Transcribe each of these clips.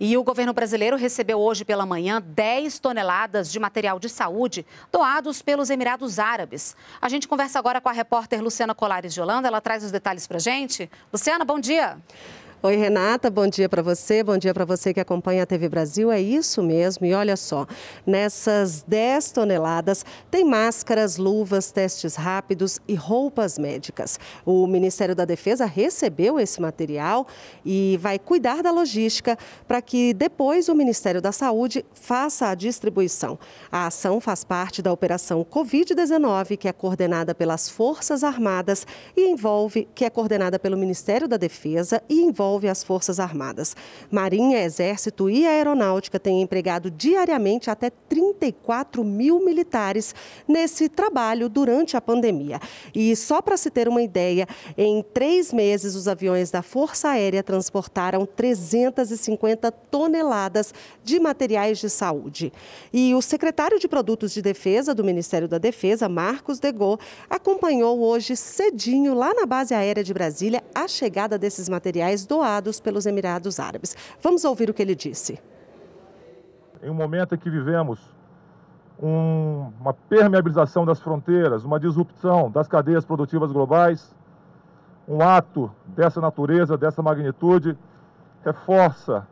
E o governo brasileiro recebeu hoje pela manhã 10 toneladas de material de saúde doados pelos Emirados Árabes. A gente conversa agora com a repórter Luciana Colares de Holanda, ela traz os detalhes para gente. Luciana, bom dia. Bom dia. Oi, Renata, bom dia para você, bom dia para você que acompanha a TV Brasil. É isso mesmo, e olha só, nessas 10 toneladas tem máscaras, luvas, testes rápidos e roupas médicas. O Ministério da Defesa recebeu esse material e vai cuidar da logística para que depois o Ministério da Saúde faça a distribuição. A ação faz parte da operação Covid-19, que é coordenada pelas Forças Armadas e envolve, que é coordenada pelo Ministério da Defesa e envolve envolve as Forças Armadas. Marinha, Exército e Aeronáutica têm empregado diariamente até 34 mil militares nesse trabalho durante a pandemia. E só para se ter uma ideia, em três meses os aviões da Força Aérea transportaram 350 toneladas de materiais de saúde. E o secretário de Produtos de Defesa do Ministério da Defesa, Marcos Degô, acompanhou hoje cedinho lá na base aérea de Brasília a chegada desses materiais do doados pelos Emirados Árabes. Vamos ouvir o que ele disse. Em um momento em que vivemos um, uma permeabilização das fronteiras, uma disrupção das cadeias produtivas globais, um ato dessa natureza, dessa magnitude, reforça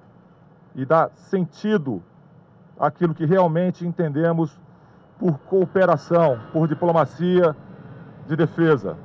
e dá sentido àquilo que realmente entendemos por cooperação, por diplomacia de defesa.